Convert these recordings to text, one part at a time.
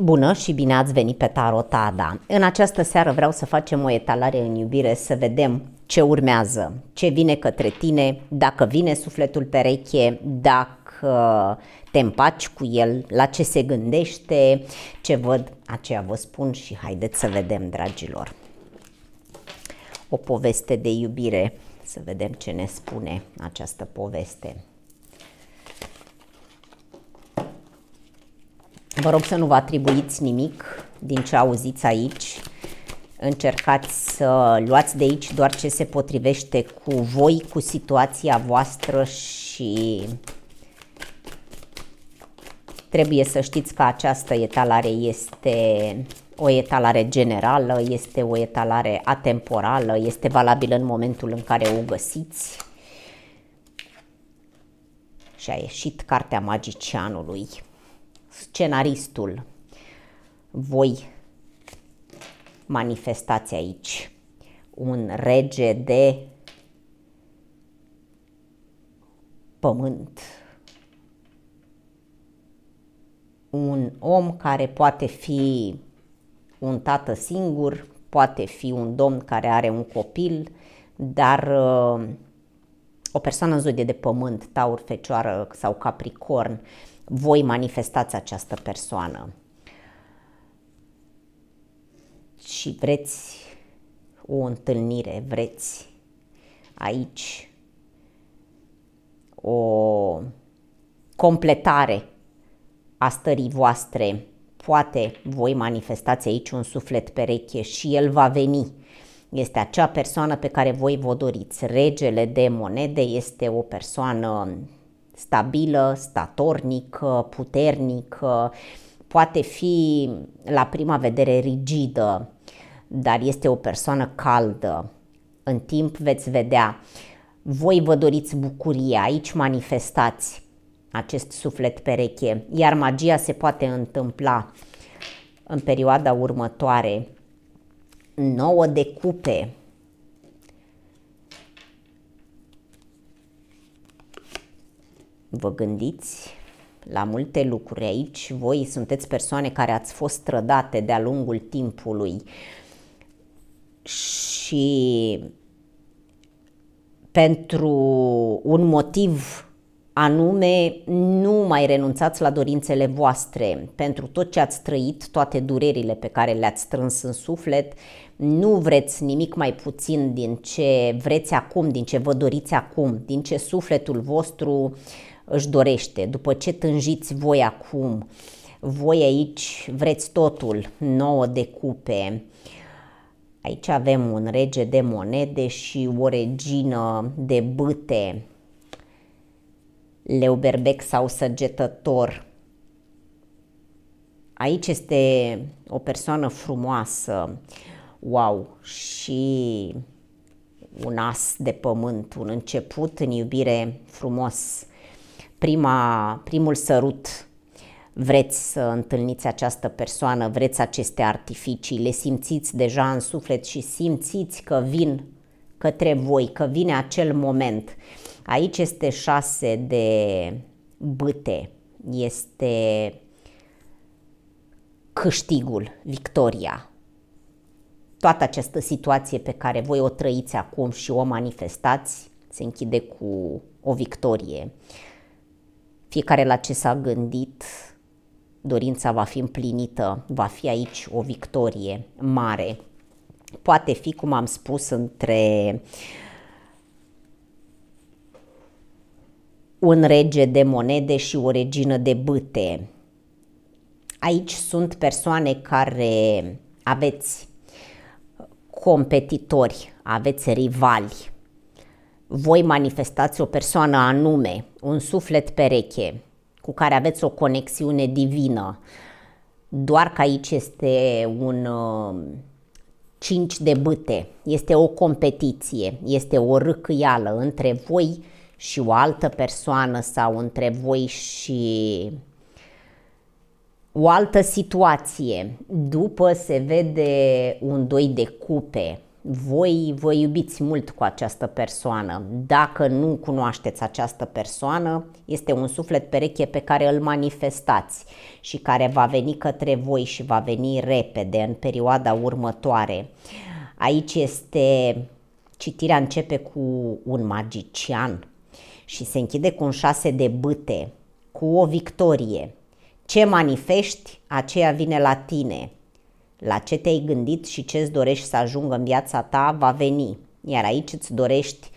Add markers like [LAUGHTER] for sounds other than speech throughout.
Bună și bine ați venit pe Tarotada! În această seară vreau să facem o etalare în iubire, să vedem ce urmează, ce vine către tine, dacă vine sufletul pereche, dacă te împaci cu el, la ce se gândește, ce văd, aceea vă spun și haideți să vedem, dragilor. O poveste de iubire, să vedem ce ne spune această poveste. Vă rog să nu vă atribuiți nimic din ce auziți aici. Încercați să luați de aici doar ce se potrivește cu voi, cu situația voastră și trebuie să știți că această etalare este o etalare generală, este o etalare atemporală, este valabilă în momentul în care o găsiți. Și a ieșit cartea magicianului scenaristul, voi manifestați aici un rege de pământ, un om care poate fi un tată singur, poate fi un domn care are un copil, dar uh, o persoană în zodie de pământ, taur, fecioară sau capricorn, voi manifestați această persoană și vreți o întâlnire, vreți aici o completare a stării voastre, poate voi manifestați aici un suflet pereche și el va veni este acea persoană pe care voi vă doriți. Regele de monede este o persoană stabilă, statornică, puternică, poate fi la prima vedere rigidă, dar este o persoană caldă. În timp veți vedea, voi vă doriți bucurie, aici manifestați acest suflet pereche, iar magia se poate întâmpla în perioada următoare 9 de cupe. Vă gândiți la multe lucruri aici. Voi sunteți persoane care ați fost trădate de-a lungul timpului și pentru un motiv anume nu mai renunțați la dorințele voastre pentru tot ce ați trăit, toate durerile pe care le-ați strâns în suflet, nu vreți nimic mai puțin din ce vreți acum, din ce vă doriți acum, din ce sufletul vostru își dorește, după ce tânjiți voi acum. Voi aici vreți totul, nouă de cupe. Aici avem un rege de monede și o regină de bâte, leuberbec sau săgetător. Aici este o persoană frumoasă, wow, și un as de pământ, un început în iubire frumos, prima, primul sărut, vreți să întâlniți această persoană, vreți aceste artificii, le simțiți deja în suflet și simțiți că vin către voi, că vine acel moment. Aici este șase de băte, este câștigul, victoria, toată această situație pe care voi o trăiți acum și o manifestați se închide cu o victorie. Fiecare la ce s-a gândit, dorința va fi împlinită, va fi aici o victorie mare. Poate fi, cum am spus, între un rege de monede și o regină de bâte. Aici sunt persoane care aveți competitori, aveți rivali, voi manifestați o persoană anume, un suflet pereche, cu care aveți o conexiune divină, doar că aici este un uh, cinci de bâte, este o competiție, este o râcâială între voi și o altă persoană sau între voi și o altă situație. După se vede un doi de cupe. Voi vă iubiți mult cu această persoană. Dacă nu cunoașteți această persoană, este un suflet pereche pe care îl manifestați și care va veni către voi și va veni repede în perioada următoare. Aici este citirea începe cu un magician și se închide cu un șase de bâte, cu o victorie, ce manifesti, aceea vine la tine. La ce te-ai gândit și ce îți dorești să ajungă în viața ta va veni. Iar aici îți dorești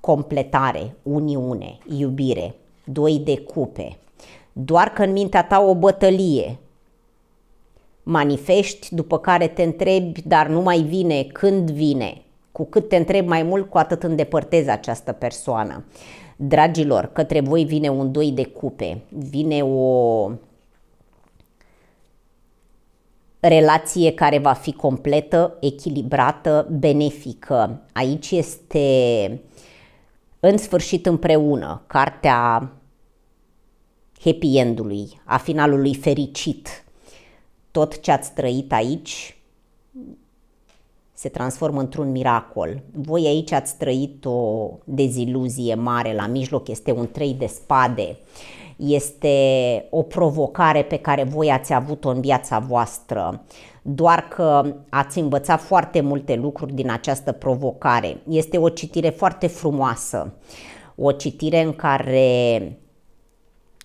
completare, uniune, iubire, doi de cupe. Doar că în mintea ta o bătălie. Manifesti, după care te întrebi, dar nu mai vine, când vine. Cu cât te întrebi mai mult, cu atât îndepărtezi această persoană. Dragilor, către voi vine un doi de cupe, vine o relație care va fi completă, echilibrată, benefică. Aici este în sfârșit împreună cartea happy end-ului, a finalului fericit. Tot ce ați trăit aici se transformă într-un miracol. Voi aici ați trăit o deziluzie mare, la mijloc este un trei de spade. Uh, este o provocare pe care voi ați avut-o în viața voastră, doar că ați învățat foarte multe lucruri din această provocare. Este o citire foarte frumoasă, o citire în care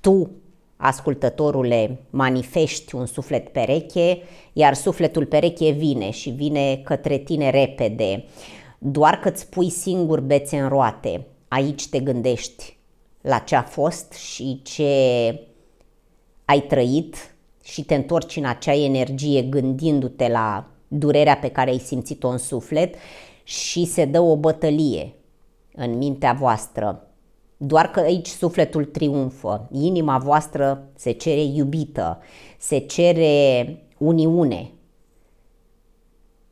tu ascultătorule, manifesti un suflet pereche, iar sufletul pereche vine și vine către tine repede. Doar că îți pui singur bețe în roate, aici te gândești la ce a fost și ce ai trăit și te întorci în acea energie gândindu-te la durerea pe care ai simțit-o în suflet și se dă o bătălie în mintea voastră. Doar că aici sufletul triumfă, inima voastră se cere iubită, se cere uniune.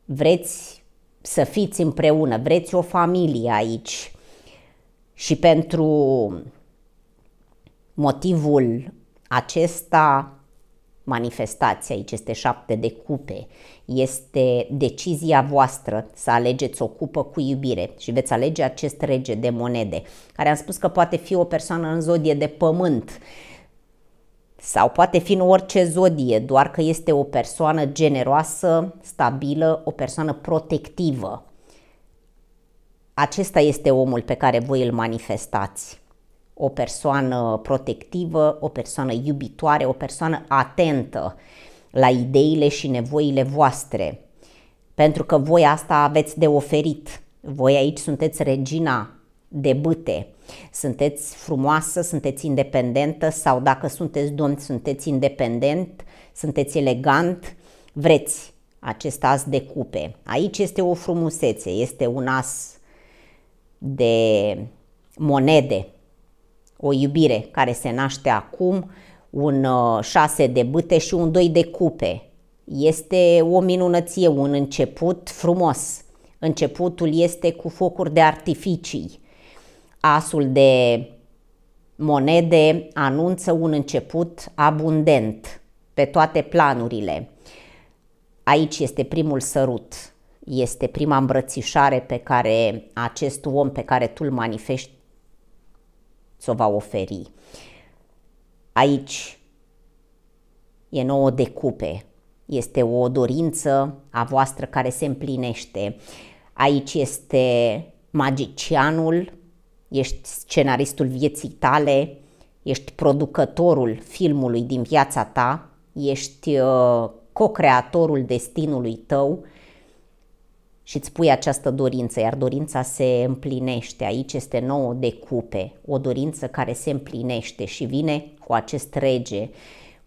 Vreți să fiți împreună, vreți o familie aici. Și pentru Motivul acesta, manifestația aici este șapte de cupe, este decizia voastră să alegeți o cupă cu iubire și veți alege acest rege de monede, care am spus că poate fi o persoană în zodie de pământ, sau poate fi în orice zodie, doar că este o persoană generoasă, stabilă, o persoană protectivă. Acesta este omul pe care voi îl manifestați o persoană protectivă, o persoană iubitoare, o persoană atentă la ideile și nevoile voastre, pentru că voi asta aveți de oferit. Voi aici sunteți regina de bâte. Sunteți frumoasă, sunteți independentă sau dacă sunteți domn, sunteți independent, sunteți elegant, vreți acest as de cupe. Aici este o frumusețe, este un as de monede o iubire care se naște acum, un uh, șase de bâte și un doi de cupe. Este o minunăție, un început frumos. Începutul este cu focuri de artificii. Asul de monede anunță un început abundent pe toate planurile. Aici este primul sărut, este prima îmbrățișare pe care acest om pe care tu îl manifesti ți-o va oferi. Aici e nouă de cupe, este o dorință a voastră care se împlinește. Aici este magicianul, ești scenaristul vieții tale, ești producătorul filmului din viața ta, ești uh, co-creatorul destinului tău, și îți pui această dorință, iar dorința se împlinește. Aici este nouă de cupe, o dorință care se împlinește și vine cu acest rege,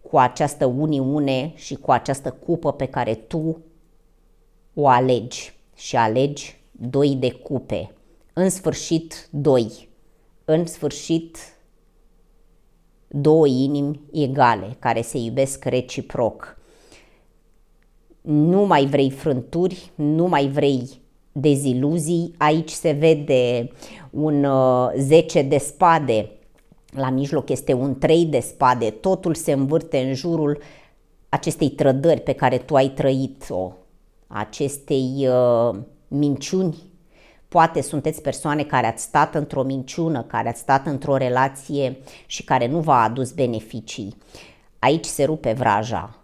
cu această uniune și cu această cupă pe care tu o alegi și alegi doi de cupe. În sfârșit, doi. În sfârșit, două inimi egale care se iubesc reciproc nu mai vrei frânturi, nu mai vrei deziluzii. Aici se vede un uh, 10 de spade, la mijloc este un 3 de spade, totul se învârte în jurul acestei trădări pe care tu ai trăit-o, acestei uh, minciuni. Poate sunteți persoane care ați stat într-o minciună, care ați stat într-o relație și care nu v-a adus beneficii. Aici se rupe vraja,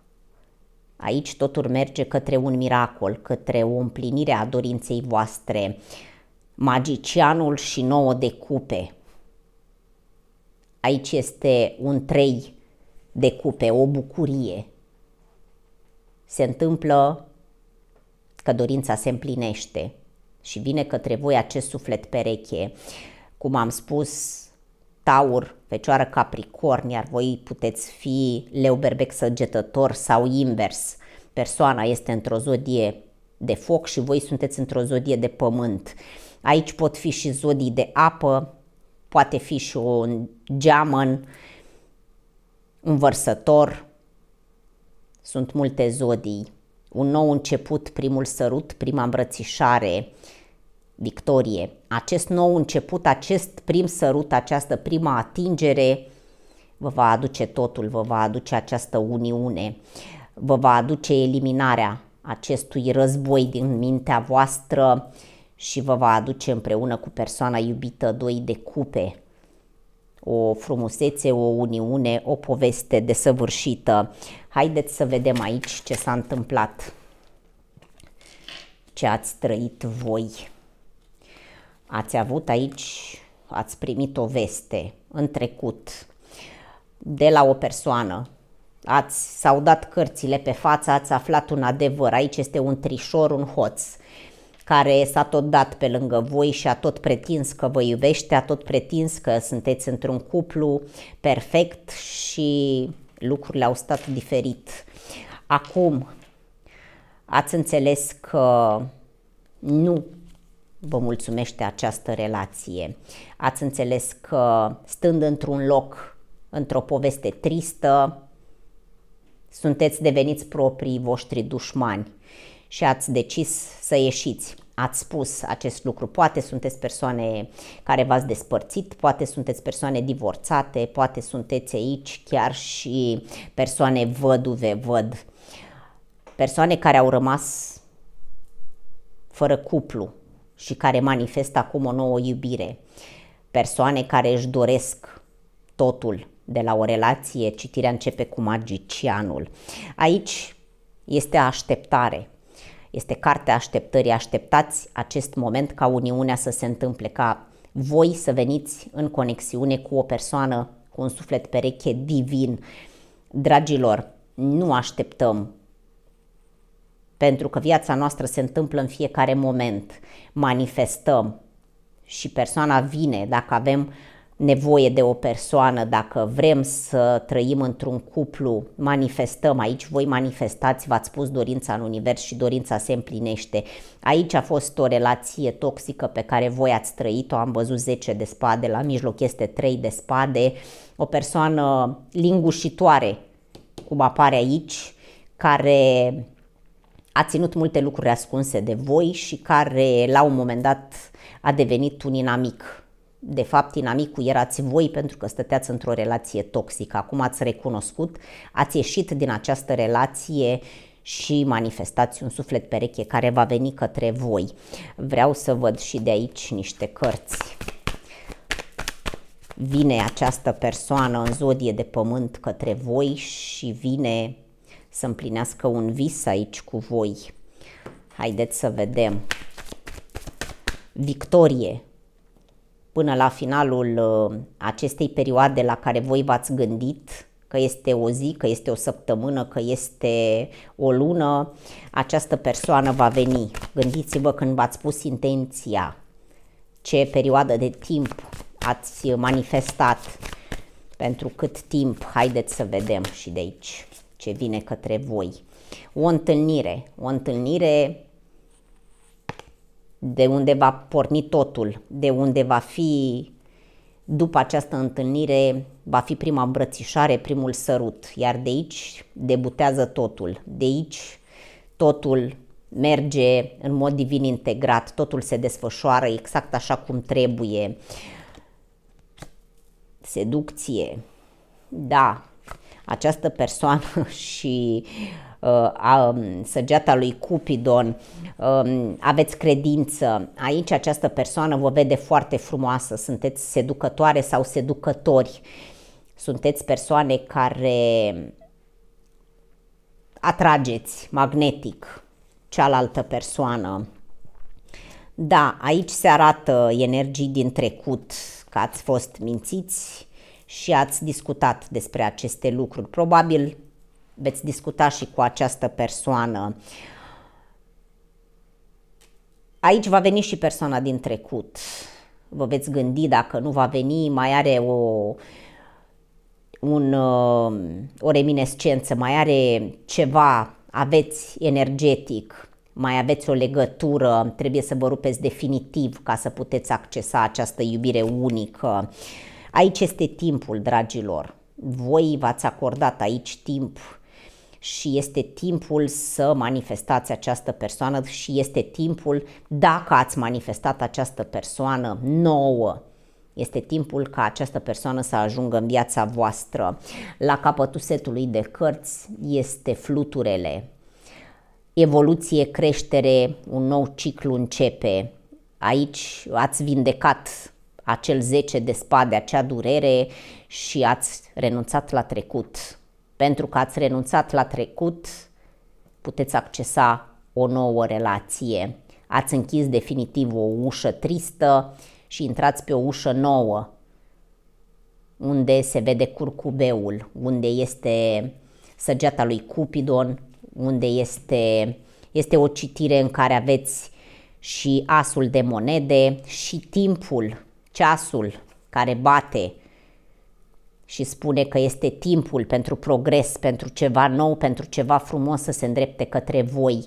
Aici totul merge către un miracol, către o împlinire a dorinței voastre. Magicianul și nouă de cupe. Aici este un trei de cupe, o bucurie. Se întâmplă că dorința se împlinește și vine către voi acest suflet pereche. Cum am spus, Taur, Fecioară Capricorn, iar voi puteți fi leu berbec săgetător sau invers. Persoana este într-o zodie de foc și voi sunteți într-o zodie de pământ. Aici pot fi și zodii de apă, poate fi și un geamăn, un vărsător. Sunt multe zodii. Un nou început, primul sărut, prima îmbrățișare, victorie. Acest nou început, acest prim sărut, această prima atingere vă va aduce totul, vă va aduce această uniune, vă va aduce eliminarea acestui război din mintea voastră și vă va aduce împreună cu persoana iubită doi de cupe. O frumusețe, o uniune, o poveste desăvârșită. Haideți să vedem aici ce s-a întâmplat, ce ați trăit voi ați avut aici, ați primit o veste în trecut de la o persoană, ați, s-au dat cărțile pe față, ați aflat un adevăr, aici este un trișor, un hoț care s-a tot dat pe lângă voi și a tot pretins că vă iubește, a tot pretins că sunteți într-un cuplu perfect și lucrurile au stat diferit. Acum ați înțeles că nu vă mulțumește această relație. Ați înțeles că stând într-un loc, într-o poveste tristă, sunteți deveniți proprii voștri dușmani și ați decis să ieșiți. Ați spus acest lucru. Poate sunteți persoane care v-ați despărțit, poate sunteți persoane divorțate, poate sunteți aici chiar și persoane văduve, văd. Persoane care au rămas fără cuplu, și care manifestă acum o nouă iubire. Persoane care își doresc totul de la o relație, citirea începe cu magicianul. Aici este așteptare. Este cartea așteptării. Așteptați acest moment ca uniunea să se întâmple, ca voi să veniți în conexiune cu o persoană cu un suflet pereche divin. Dragilor, nu așteptăm pentru că viața noastră se întâmplă în fiecare moment, manifestăm și persoana vine dacă avem nevoie de o persoană, dacă vrem să trăim într-un cuplu, manifestăm aici, voi manifestați, v-ați pus dorința în univers și dorința se împlinește. Aici a fost o relație toxică pe care voi ați trăit-o, am văzut 10 de spade, la mijloc este 3 de spade, o persoană lingușitoare, cum apare aici, care a ținut multe lucruri ascunse de voi și care la un moment dat a devenit un inamic. De fapt, inamicul erați voi pentru că stăteați într-o relație toxică. Acum ați recunoscut, ați ieșit din această relație și manifestați un suflet pereche care va veni către voi. Vreau să văd și de aici niște cărți. Vine această persoană în zodie de pământ către voi și vine să împlinească un vis aici cu voi. Haideți să vedem. Victorie până la finalul uh, acestei perioade la care voi v-ați gândit, că este o zi, că este o săptămână, că este o lună, această persoană va veni. Gândiți-vă când v-ați pus intenția, ce perioadă de timp ați manifestat, pentru cât timp, haideți să vedem și de aici ce vine către voi. O întâlnire, o întâlnire de unde va porni totul, de unde va fi, după această întâlnire, va fi prima îmbrățișare, primul sărut, iar de aici debutează totul, de aici totul merge în mod divin integrat, totul se desfășoară exact așa cum trebuie. Seducție, da, această persoană [LAUGHS] și uh, a um, săgeata lui Cupidon, um, aveți credință, aici această persoană vă vede foarte frumoasă, sunteți seducătoare sau seducători, sunteți persoane care atrageți magnetic cealaltă persoană. Da, aici se arată energii din trecut, că ați fost mințiți, și ați discutat despre aceste lucruri. Probabil veți discuta și cu această persoană. Aici va veni și persoana din trecut. Vă veți gândi dacă nu va veni, mai are o, un, uh, o reminescență, mai are ceva, aveți energetic, mai aveți o legătură, trebuie să vă rupeți definitiv ca să puteți accesa această iubire unică. Uh, Aici este timpul, dragilor. Voi v-ați acordat aici timp și este timpul să manifestați această persoană și este timpul, dacă ați manifestat această persoană nouă, este timpul ca această persoană să ajungă în viața voastră. La capătul setului de cărți este fluturele. Evoluție, creștere, un nou ciclu începe. Aici ați vindecat acel 10 de spade, acea durere și ați renunțat la trecut. Pentru că ați renunțat la trecut, puteți accesa o nouă relație. Ați închis definitiv o ușă tristă și intrați pe o ușă nouă, unde se vede curcubeul, unde este săgeata lui Cupidon, unde este, este o citire în care aveți și asul de monede și timpul ceasul care bate și spune că este timpul pentru progres, pentru ceva nou, pentru ceva frumos să se îndrepte către voi.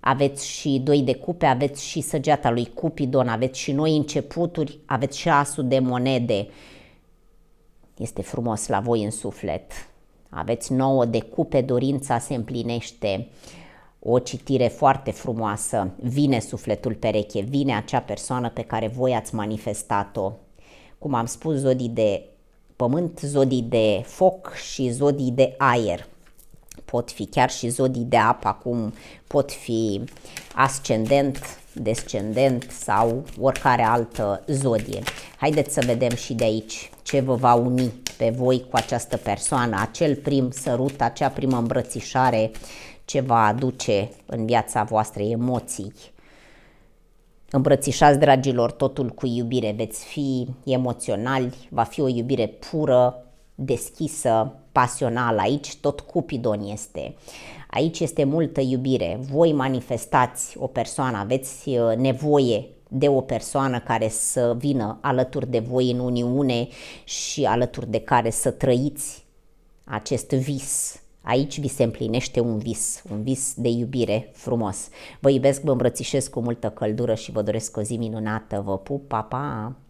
Aveți și doi de cupe, aveți și săgeata lui Cupidon, aveți și noi începuturi, aveți și asul de monede. Este frumos la voi în suflet. Aveți nouă de cupe, dorința se împlinește o citire foarte frumoasă, vine sufletul pereche, vine acea persoană pe care voi ați manifestat-o. Cum am spus, zodii de pământ, zodii de foc și zodii de aer. Pot fi chiar și zodii de apă, acum pot fi ascendent, descendent sau oricare altă zodie. Haideți să vedem și de aici ce vă va uni pe voi cu această persoană, acel prim sărut, acea primă îmbrățișare ce va aduce în viața voastră emoții. Îmbrățișați, dragilor, totul cu iubire, veți fi emoționali, va fi o iubire pură, deschisă, pasională. Aici tot Cupidon este. Aici este multă iubire. Voi manifestați o persoană, aveți uh, nevoie de o persoană care să vină alături de voi în uniune și alături de care să trăiți acest vis Aici vi se împlinește un vis, un vis de iubire frumos. Vă iubesc, vă îmbrățișez cu multă căldură și vă doresc o zi minunată. Vă pup, pa, pa!